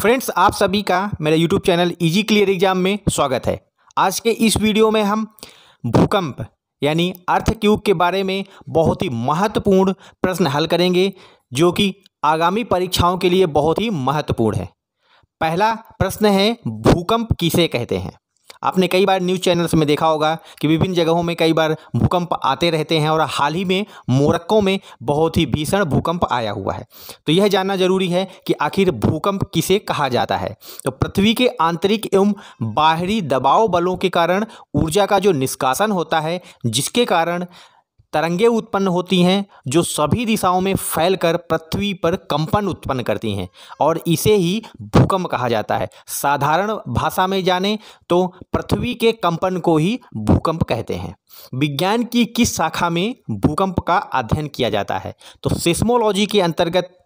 friends आप सभी का मेरे YouTube channel easy clear exam में स्वागत है आज के इस वीडियो में हम भूकंप यानी अर्थ क्यूब के बारे में बहुत ही महत्वपूर्ण प्रश्न हल करेंगे जो कि आगामी परीक्षाओं के लिए बहुत ही महत्वपूर्ण है पहला प्रश्न है भूकंप किसे कहते हैं आपने कई बार न्यूज़ चैनल्स में देखा होगा कि विभिन्न जगहों में कई बार भूकंप आते रहते हैं और हाल ही में मोरक्को में बहुत ही भीषण भूकंप आया हुआ है तो यह जानना जरूरी है कि आखिर भूकंप किसे कहा जाता है तो पृथ्वी के आंतरिक एवं बाहरी दबाव बलों के कारण ऊर्जा का जो निष्कासन होता है जिसके कारण तरंगे उत्पन्न होती हैं जो सभी दिशाओं में फैलकर पृथ्वी पर कंपन उत्पन्न करती हैं और इसे ही भूकंप कहा जाता है साधारण भाषा में जाने तो पृथ्वी के कंपन को ही भूकंप कहते हैं विज्ञान की किस शाखा में भूकंप का अध्ययन किया जाता है तो सिस्मोलॉजी के अंतर्गत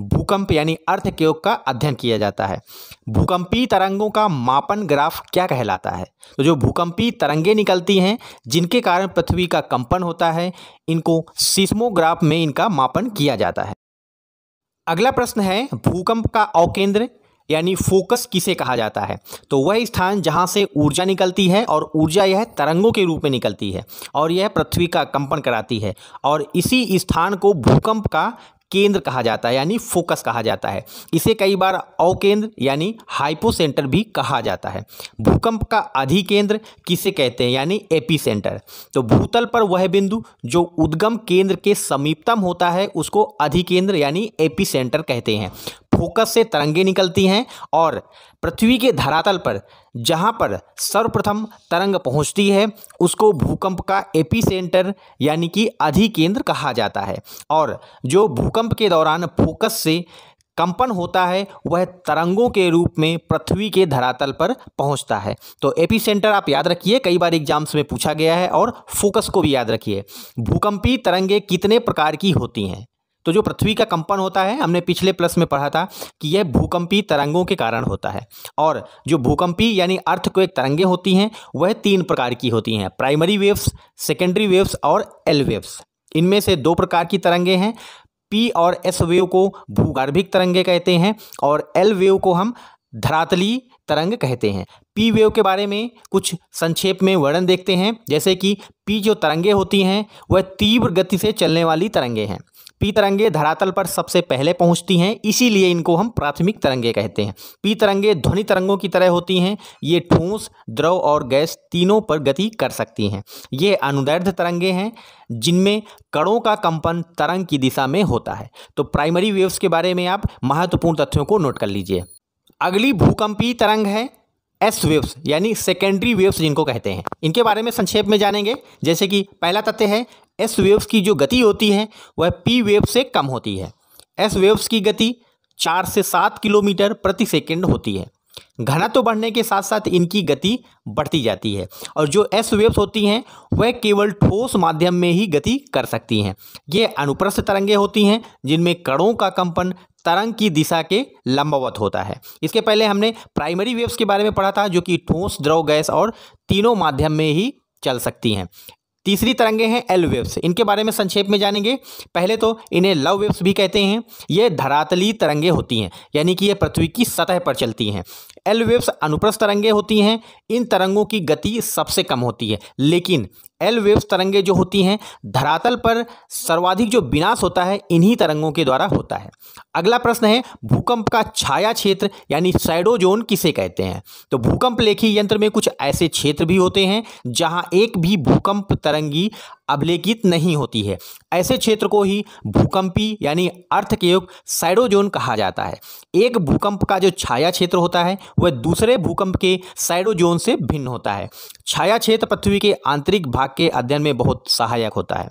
भूकंप यानी अर्थ योग का अध्ययन किया जाता है भूकंपीय तरंगों का मापन ग्राफ क्या कहलाता है तो जो भूकंपीय तरंगे निकलती हैं जिनके कारण पृथ्वी का कंपन होता है इनको सिस्मोग्राफ में इनका मापन किया जाता है अगला प्रश्न है भूकंप का अवकेंद्र यानी फोकस किसे कहा जाता है तो वह स्थान जहाँ से ऊर्जा निकलती है और ऊर्जा यह तरंगों के रूप में निकलती है और यह पृथ्वी का कंपन कराती है और इसी स्थान को भूकंप का केंद्र कहा जाता है यानी फोकस कहा जाता है इसे कई बार अवकेंद्र यानी हाइपोसेंटर भी कहा जाता है भूकंप का अधिकेंद्र किसे कहते हैं यानी एपिसेंटर तो भूतल पर वह बिंदु जो उद्गम केंद्र के समीपतम होता है उसको अधिकेंद्र यानी एपिसेंटर कहते हैं फोकस से तरंगे निकलती हैं और पृथ्वी के धरातल पर जहाँ पर सर्वप्रथम तरंग पहुँचती है उसको भूकंप का एपी सेंटर यानी कि अधिकेंद्र कहा जाता है और जो भूकंप के दौरान फोकस से कंपन होता है वह तरंगों के रूप में पृथ्वी के धरातल पर पहुंचता है तो एपी सेंटर आप याद रखिए कई बार एग्जाम्स में पूछा गया है और फोकस को भी याद रखिए भूकंपी तरंगे कितने प्रकार की होती हैं तो जो पृथ्वी का कंपन होता है हमने पिछले प्लस में पढ़ा था कि यह भूकंपी तरंगों के कारण होता है और जो भूकंपी यानी अर्थ को एक तरंगे होती हैं वह तीन प्रकार की होती हैं प्राइमरी वेव्स सेकेंडरी वेव्स और एल वेव्स इनमें से दो प्रकार की तरंगे हैं पी और एस वेव को भूगर्भिक तरंगे कहते हैं और एल वेव को हम धरातली तरंग कहते हैं पी वेव के बारे में कुछ संक्षेप में वर्णन देखते हैं जैसे कि पी जो तरंगे होती हैं वह तीव्र गति से चलने वाली तरंगे हैं पी तरंगे धरातल पर सबसे पहले पहुंचती हैं इसीलिए इनको हम प्राथमिक तरंगे कहते हैं पी तरंगे ध्वनि तरंगों की तरह होती हैं ये ठोस द्रव और गैस तीनों पर गति कर सकती हैं ये अनुदैर्ध तरंगे हैं जिनमें कणों का कंपन तरंग की दिशा में होता है तो प्राइमरी वेव्स के बारे में आप महत्वपूर्ण तथ्यों को नोट कर लीजिए अगली भूकंपीय तरंग है एस वेव्स यानी सेकेंडरी वेव्स जिनको कहते हैं इनके बारे में संक्षेप में जानेंगे जैसे कि पहला तथ्य है एस वेव्स की जो गति होती है वह पी वेव से कम होती है एस वेव्स की गति चार से सात किलोमीटर प्रति सेकेंड होती है घनत्व तो बढ़ने के साथ साथ इनकी गति बढ़ती जाती है और जो एस वेव्स होती हैं वह केवल ठोस माध्यम में ही गति कर सकती हैं ये अनुप्रस्थ तरंगें होती हैं जिनमें कणों का कंपन तरंग की दिशा के लंबवत होता है इसके पहले हमने प्राइमरी वेव्स के बारे में पढ़ा था जो कि ठोस द्रव गैस और तीनों माध्यम में ही चल सकती हैं तीसरी तरंगे हैं एल वेव्स इनके बारे में संक्षेप में जानेंगे पहले तो इन्हें लव वेव्स भी कहते हैं ये धरातली तरंगे होती हैं यानी कि ये पृथ्वी की सतह पर चलती हैं एल वेव्स अनुप्रस्थ तरंगे होती हैं इन तरंगों की गति सबसे कम होती है लेकिन एल वेव्स तरंगे जो होती हैं धरातल पर सर्वाधिक जो विनाश होता है इन्हीं तरंगों के द्वारा होता है अगला प्रश्न है भूकंप का छाया क्षेत्र यानी साइडोजोन जोन किसे कहते हैं तो भूकंप लेखी यंत्र में कुछ ऐसे क्षेत्र भी होते हैं जहां एक भी भूकंप तरंगी अभिलेखित नहीं होती है ऐसे क्षेत्र को ही भूकंपी यानी अर्थ के योग साइडोजोन कहा जाता है एक भूकंप का जो छाया क्षेत्र होता है वह दूसरे भूकंप के साइडोजोन से भिन्न होता है छाया क्षेत्र पृथ्वी के आंतरिक भाग के अध्ययन में बहुत सहायक होता है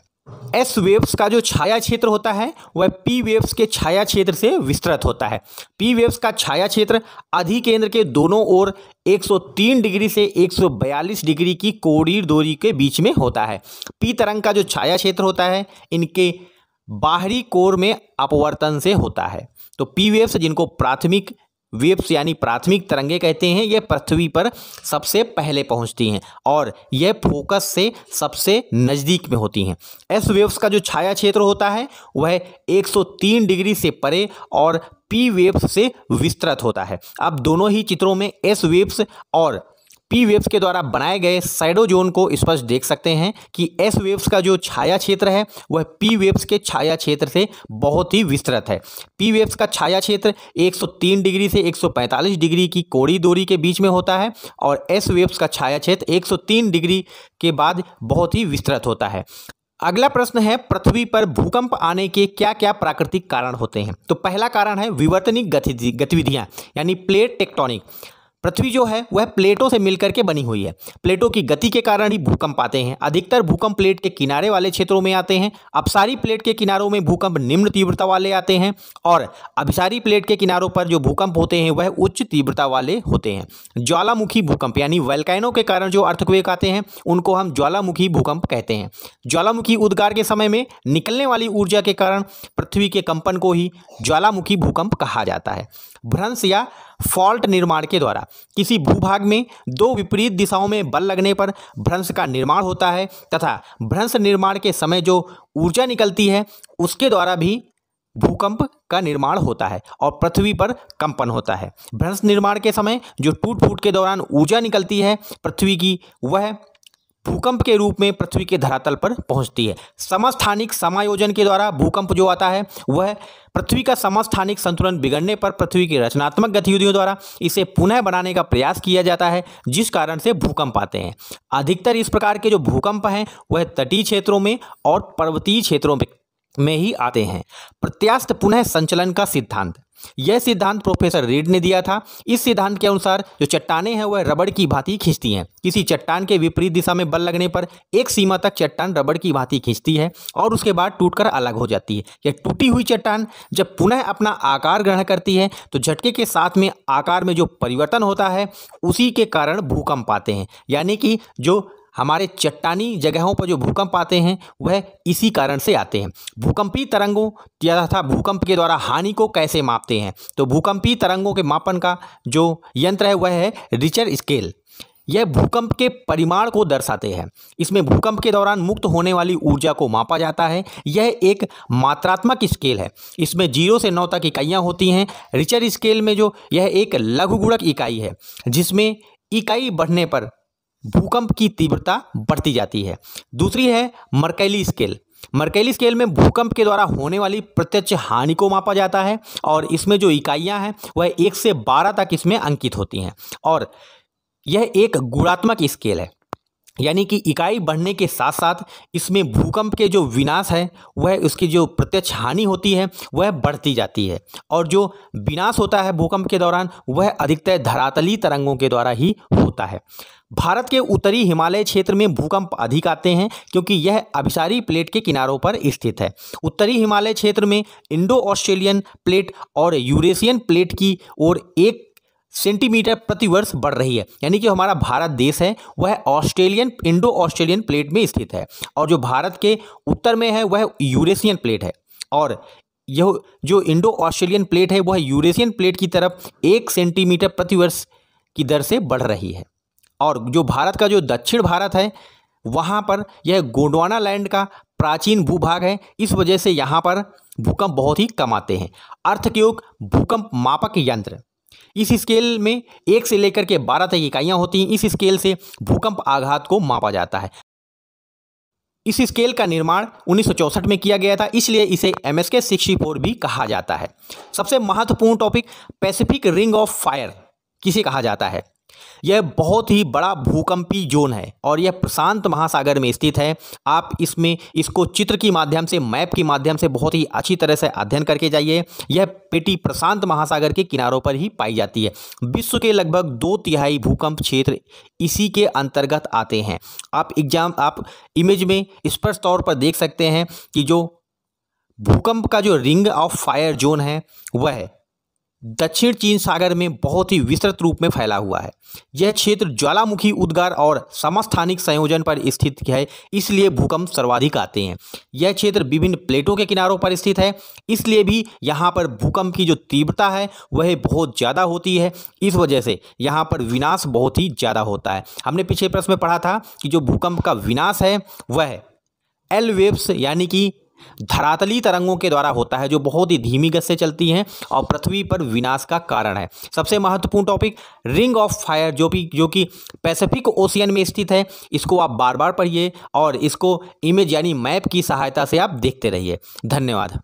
एस वेव्स का जो छाया क्षेत्र होता है वह पी वेव्स के छाया क्षेत्र से विस्तृत होता है पी वेव्स का छाया क्षेत्र अधिकेंद्र के दोनों ओर 103 डिग्री से 142 डिग्री की कोड़ी दूरी के बीच में होता है पी तरंग का जो छाया क्षेत्र होता है इनके बाहरी कोर में अपवर्तन से होता है तो पी वेव्स जिनको प्राथमिक वेव्स यानी प्राथमिक तरंगे कहते हैं यह पृथ्वी पर सबसे पहले पहुंचती हैं और यह फोकस से सबसे नज़दीक में होती हैं एस वेव्स का जो छाया क्षेत्र होता है वह 103 डिग्री से परे और पी वेव्स से विस्तृत होता है अब दोनों ही चित्रों में एस वेव्स और पी वेव्स के द्वारा बनाए गए साइडो जोन को स्पष्ट देख सकते हैं कि एस वेव्स का जो छाया क्षेत्र है वह पी वेव्स के छाया क्षेत्र से बहुत ही विस्तृत है पी वेव्स का छाया क्षेत्र 103 डिग्री से 145 डिग्री की कोड़ी दूरी के बीच में होता है और एस वेव्स का छाया क्षेत्र 103 डिग्री के बाद बहुत ही विस्तृत होता है अगला प्रश्न है पृथ्वी पर भूकंप आने के क्या क्या प्राकृतिक कारण होते हैं तो पहला कारण है विवर्तनिक गतिविधियाँ यानी प्लेट टेक्टोनिक पृथ्वी जो है वह प्लेटों से मिलकर के बनी हुई है प्लेटों की गति के कारण ही भूकंप आते हैं अधिकतर भूकंप प्लेट के किनारे वाले क्षेत्रों में आते हैं अपसारी प्लेट के किनारों में भूकंप निम्न तीव्रता वाले आते हैं और अभिसारी प्लेट के किनारों पर जो भूकंप होते हैं वह उच्च तीव्रता वाले होते हैं ज्वालामुखी भूकंप यानी वेलकाइनों के कारण जो अर्थक्वेक आते हैं उनको हम ज्वालामुखी भूकंप कहते हैं ज्वालामुखी उद्गार के समय में निकलने वाली ऊर्जा के कारण पृथ्वी के कंपन को ही ज्वालामुखी भूकंप कहा जाता है भ्रंश या फॉल्ट निर्माण के द्वारा किसी भूभाग में दो विपरीत दिशाओं में बल लगने पर भ्रंश का निर्माण होता है तथा भ्रंश निर्माण के समय जो ऊर्जा निकलती है उसके द्वारा भी भूकंप का निर्माण होता है और पृथ्वी पर कंपन होता है भ्रंश निर्माण के समय जो टूट फूट के दौरान ऊर्जा निकलती है पृथ्वी की वह भूकंप के रूप में पृथ्वी के धरातल पर पहुंचती है समस्थानिक समायोजन के द्वारा भूकंप जो आता है वह पृथ्वी का समस्थानिक संतुलन बिगड़ने पर पृथ्वी की रचनात्मक गतिविधियों द्वारा इसे पुनः बनाने का प्रयास किया जाता है जिस कारण से भूकंप आते हैं अधिकतर इस प्रकार के जो भूकंप हैं वह तटीय क्षेत्रों में और पर्वतीय क्षेत्रों में में ही आते हैं प्रत्यास्त पुनः संचलन का सिद्धांत यह सिद्धांत प्रोफेसर रीड ने दिया था इस सिद्धांत के अनुसार जो चट्टाने हैं वह रबड़ की भांति खींचती हैं किसी चट्टान के विपरीत दिशा में बल लगने पर एक सीमा तक चट्टान रबड़ की भांति खींचती है और उसके बाद टूटकर अलग हो जाती है यह टूटी हुई चट्टान जब पुनः अपना आकार ग्रहण करती है तो झटके के साथ में आकार में जो परिवर्तन होता है उसी के कारण भूकंप आते हैं यानी कि जो हमारे चट्टानी जगहों पर जो भूकंप आते हैं वह इसी कारण से आते हैं भूकंपी तरंगों तथा भूकंप के द्वारा हानि को कैसे मापते हैं तो भूकंपी तरंगों के मापन का जो यंत्र है वह है रिचर स्केल यह भूकंप के परिमाण को दर्शाते हैं इसमें भूकंप के दौरान मुक्त होने वाली ऊर्जा को मापा जाता है यह एक मात्रात्मक स्केल है इसमें जीरो से नौ तक इकाइयाँ होती हैं रिचर स्केल में जो यह एक लघुगुणक इकाई है जिसमें इकाई बढ़ने पर भूकंप की तीव्रता बढ़ती जाती है दूसरी है मर्कैली स्केल मर्कैली स्केल में भूकंप के द्वारा होने वाली प्रत्यक्ष हानि को मापा जाता है और इसमें जो इकाइयां हैं वह एक से बारह तक इसमें अंकित होती हैं और यह एक गुणात्मक स्केल है यानी कि इकाई बढ़ने के साथ साथ इसमें भूकंप के जो विनाश है वह उसकी जो प्रत्यक्ष हानि होती है वह बढ़ती जाती है और जो विनाश होता है भूकंप के दौरान वह अधिकतर धरातली तरंगों के द्वारा ही होता है भारत के उत्तरी हिमालय क्षेत्र में भूकंप अधिक आते हैं क्योंकि यह अभिसारी प्लेट के किनारों पर स्थित है उत्तरी हिमालय क्षेत्र में इंडो ऑस्ट्रेलियन प्लेट और यूरेशियन प्लेट की ओर एक सेंटीमीटर प्रति वर्ष बढ़ रही है यानी कि हमारा भारत देश है वह ऑस्ट्रेलियन इंडो ऑस्ट्रेलियन प्लेट में स्थित है और जो भारत के उत्तर में है वह यूरेशियन प्लेट है और यह जो इंडो ऑस्ट्रेलियन प्लेट है वह यूरेशियन प्लेट की तरफ एक सेंटीमीटर प्रतिवर्ष की दर से बढ़ रही है और जो भारत का जो दक्षिण भारत है वहाँ पर यह गोंडवाना लैंड का प्राचीन भूभाग है इस वजह से यहाँ पर भूकंप बहुत ही कम आते हैं अर्थक्योग भूकंप मापक यंत्र इस स्केल में एक से लेकर के बारह तक इकाइयाँ होती हैं इस स्केल से भूकंप आघात को मापा जाता है इस स्केल का निर्माण उन्नीस में किया गया था इसलिए इसे M S K sixty four भी कहा जाता है सबसे महत्वपूर्ण topic Pacific ring of fire किसे कहा जाता है यह बहुत ही बड़ा भूकंपी जोन है और यह प्रशांत महासागर में स्थित है आप इसमें इसको चित्र के माध्यम से मैप के माध्यम से बहुत ही अच्छी तरह से अध्ययन करके जाइए यह पेटी प्रशांत महासागर के किनारों पर ही पाई जाती है विश्व के लगभग दो तिहाई भूकंप क्षेत्र इसी के अंतर्गत आते हैं आप एग्जाम आप इमेज में स्पष्ट तौर पर देख सकते हैं कि जो भूकंप का जो रिंग ऑफ फायर जोन है वह है दक्षिण चीन सागर में बहुत ही विस्तृत रूप में फैला हुआ है यह क्षेत्र ज्वालामुखी उद्गार और समस्थानिक संयोजन पर स्थित है इसलिए भूकंप सर्वाधिक आते हैं यह क्षेत्र विभिन्न प्लेटों के किनारों पर स्थित है इसलिए भी यहाँ पर भूकंप की जो तीव्रता है वह बहुत ज़्यादा होती है इस वजह से यहाँ पर विनाश बहुत ही ज़्यादा होता है हमने पिछले प्रश्न में पढ़ा था कि जो भूकंप का विनाश है वह एल वेव्स यानी कि धरातली तरंगों के द्वारा होता है जो बहुत ही धीमी गति से चलती हैं और पृथ्वी पर विनाश का कारण है सबसे महत्वपूर्ण टॉपिक रिंग ऑफ फायर जो भी जो कि पैसिफिक ओशियन में स्थित है इसको आप बार बार पढ़िए और इसको इमेज यानी मैप की सहायता से आप देखते रहिए धन्यवाद